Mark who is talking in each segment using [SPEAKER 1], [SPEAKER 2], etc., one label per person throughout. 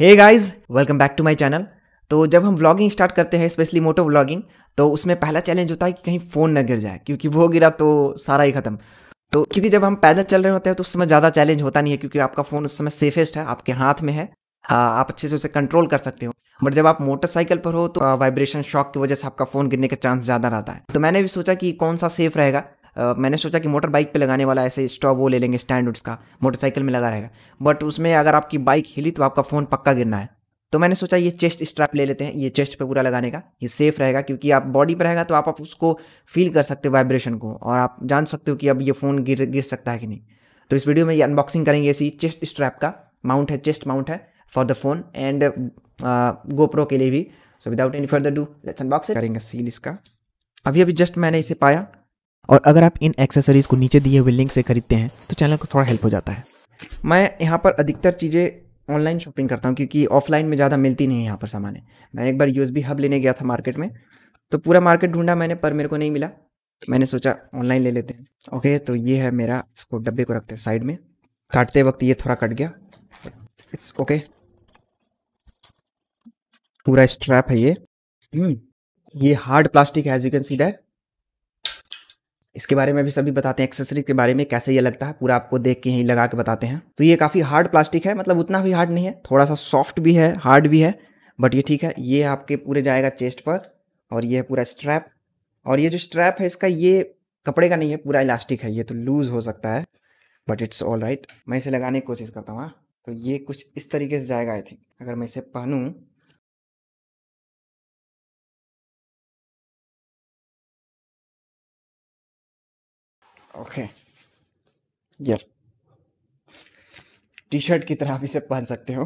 [SPEAKER 1] Hey guys welcome back to my channel तो जब हम व्लॉगिंग स्टार्ट करते हैं स्पेशली मोटो व्लॉगिंग तो उसमें पहला चैलेंज होता है कि कहीं फ़ोन ना गिर जाए क्योंकि वो गिरा तो सारा ही खत्म तो क्योंकि जब हम पैदल चल रहे होते हैं तो उस समय ज़्यादा चैलेंज होता नहीं है क्योंकि आपका फ़ोन उस समय सेफेस्ट है आपके हाथ में है हाँ आप अच्छे से उसे कंट्रोल कर सकते हो बट जब आप मोटरसाइकिल पर हो तो वाइब्रेशन हाँ, शॉक की वजह से आपका फ़ोन गिरने का चांस ज़्यादा रहता है तो मैंने भी सोचा कि कौन सा सेफ रहेगा मैंने सोचा कि मोटर बाइक पे लगाने वाला ऐसे स्टॉप वो ले लेंगे स्टैंड उसका मोटरसाइकिल में लगा रहेगा बट उसमें अगर आपकी बाइक हिली तो आपका फ़ोन पक्का गिरना है तो मैंने सोचा ये चेस्ट स्ट्रैप ले लेते हैं ये चेस्ट पे पूरा लगाने का ये सेफ रहेगा क्योंकि आप बॉडी पर रहेगा तो आप, आप उसको फील कर सकते हो वाइब्रेशन को और आप जान सकते हो कि अब ये फ़ोन गिर गिर सकता है कि नहीं तो इस वीडियो में ये अनबॉक्सिंग करेंगे इसी चेस्ट स्ट्रैप का माउंट है चेस्ट माउंट है for the phone and GoPro के लिए भी so without any further do let's unbox करेंगे सील इसका अभी अभी जस्ट मैंने इसे पाया और अगर आप इन एक्सेसरीज़ को नीचे दिए हुए लिंक से खरीदते हैं तो चैनल को थोड़ा हेल्प हो जाता है मैं यहाँ पर अधिकतर चीज़ें ऑनलाइन शॉपिंग करता हूँ क्योंकि ऑफलाइन में ज़्यादा मिलती नहीं है यहाँ पर सामान मैं एक बार यू हब लेने गया था मार्केट में तो पूरा मार्केट ढूंढा मैंने पर मेरे को नहीं मिला मैंने सोचा ऑनलाइन ले लेते हैं ओके तो ये है मेरा इसको डब्बे को रखते हैं साइड में काटते वक्त ये थोड़ा कट गया इट्स ओके पूरा स्ट्रैप है ये हम्म, ये हार्ड प्लास्टिक है as you can see that इसके बारे में भी सभी बताते हैं एक्सेसरी के बारे में कैसे ये लगता है पूरा आपको देख के यहीं लगा के बताते हैं तो ये काफ़ी हार्ड प्लास्टिक है मतलब उतना भी हार्ड नहीं है थोड़ा सा सॉफ्ट भी है हार्ड भी है बट ये ठीक है ये आपके पूरे जाएगा चेस्ट पर और ये है पूरा स्ट्रैप और ये जो स्ट्रैप है इसका ये कपड़े का नहीं है पूरा इलास्टिक है ये तो लूज़ हो सकता है बट इट्स ऑल राइट मैं इसे लगाने की कोशिश करता हूँ हाँ। तो ये कुछ इस तरीके से जाएगा आई थिंक अगर मैं इसे पहनूँ ओके ये टी शर्ट की तरह आप इसे पहन सकते हो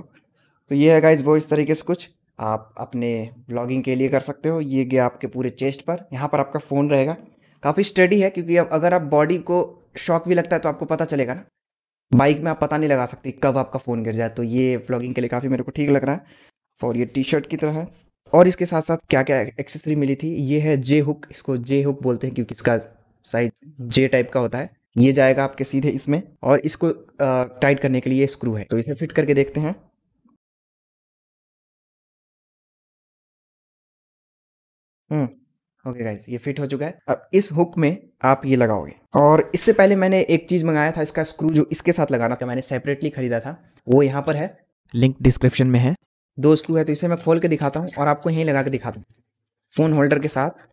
[SPEAKER 1] तो ये है गाइज वो इस तरीके से कुछ आप अपने ब्लॉगिंग के लिए कर सकते हो ये गया आपके पूरे चेस्ट पर यहाँ पर आपका फ़ोन रहेगा काफ़ी स्टडी है क्योंकि अब अगर आप बॉडी को शॉक भी लगता है तो आपको पता चलेगा ना बाइक में आप पता नहीं लगा सकते कब आपका फ़ोन गिर जाए तो ये ब्लॉगिंग के लिए काफ़ी मेरे को ठीक लग रहा है और ये टी शर्ट की तरह है और इसके साथ साथ क्या क्या एक्सेसरी मिली थी ये है जे हुक इसको जे हुक बोलते हैं क्योंकि इसका साइज जे टाइप का होता है ये जाएगा आपके सीधे इसमें और इसको टाइट करने के लिए स्क्रू है तो इसे फिट करके देखते हैं हम्म ओके गाइस ये फिट हो चुका है अब इस हुक में आप ये लगाओगे और इससे पहले मैंने एक चीज़ मंगाया था इसका स्क्रू जो इसके साथ लगाना था मैंने सेपरेटली खरीदा था वो यहाँ पर है लिंक डिस्क्रिप्शन में है दो स्क्रू है तो इसे मैं खोल के दिखाता हूँ और आपको यहीं लगा के दिखाता हूँ फ़ोन होल्डर के साथ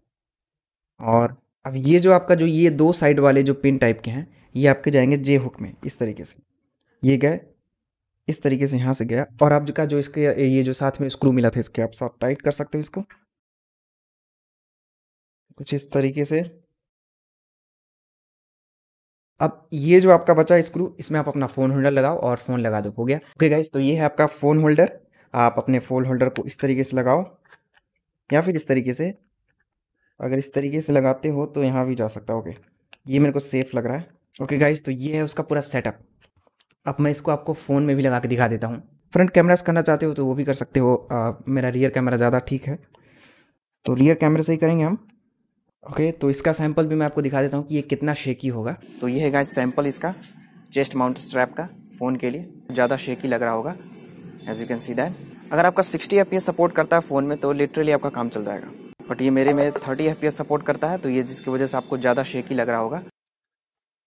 [SPEAKER 1] और अब ये जो आपका जो ये दो साइड वाले जो पिन टाइप के हैं ये आपके जाएंगे जे हुक में इस तरीके से ये गए इस तरीके से यहाँ से गया और आप जो इसके ये जो साथ में स्क्रू मिला था इसके आप साथ टाइट कर सकते हो इसको कुछ इस तरीके से अब ये जो आपका बचा स्क्रू इसमें आप अपना फ़ोन होल्डर लगाओ और फ़ोन लगा दो हो गया ओके गाइस तो ये है आपका फ़ोन होल्डर आप अपने फ़ोन होल्डर को इस तरीके से लगाओ या फिर इस तरीके से अगर इस तरीके से लगाते हो तो यहाँ भी जा सकता है ओके ये मेरे को सेफ लग रहा है ओके गाइज तो ये है उसका पूरा सेटअप अब मैं इसको आपको फ़ोन में भी लगा के दिखा देता हूँ फ्रंट कैमरास करना चाहते हो तो वो भी कर सकते हो आ, मेरा रियर कैमरा ज़्यादा ठीक है तो रियर कैमरे से ही करेंगे हम ओके तो इसका सैंपल भी मैं आपको दिखा देता हूँ कि ये कितना शेकी होगा तो ये है गाइज सैंपल इसका चेस्ट माउंट स्ट्रैप का फ़ोन के लिए ज़्यादा शेकी लग रहा होगा as you can see that अगर आपका 60 एफ सपोर्ट करता है फ़ोन में तो लिटरली आपका काम चल जाएगा बट ये मेरे में थर्टी एफ सपोर्ट करता है तो ये जिसकी वजह से आपको ज़्यादा शेकी लग रहा होगा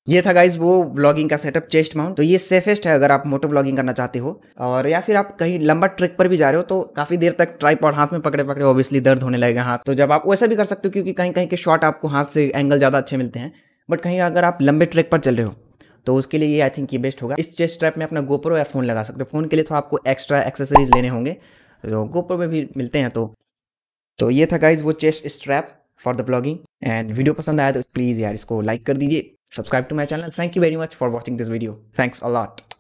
[SPEAKER 1] ये था गाइज वो ब्लॉगिंग का सेटअप चेस्ट माउंट तो ये सेफेस्ट है अगर आप मोटो ब्लॉगिंग करना चाहते हो और या फिर आप कहीं लंबा ट्रिक पर भी जा रहे हो तो काफी देर तक ट्राईपॉड हाथ में पकड़े पकड़े ऑब्वियसली दर्द होने लगेगा हाथ तो जब आप वैसा भी कर सकते हो क्योंकि कहीं कहीं के शॉट आपको हाथ से एंगल ज़्यादा अच्छे मिलते हैं बट कहीं अगर आप लंबे ट्रैक पर चल रहे हो तो उसके लिए ये आई थिंक ये बेस्ट होगा इस चेस्ट ट्रैप में अपना गोप्रो या फ़ोन लगा सकते हो फ़ोन के लिए थोड़ा तो आपको एक्स्ट्रा एक्सेसरीज लेने होंगे तो गोप्रो में भी मिलते हैं तो तो ये था गाइज वो chest strap for the blogging and video पसंद आया तो प्लीज़ यार इसको लाइक कर दीजिए subscribe to my channel thank you very much for watching this video thanks allot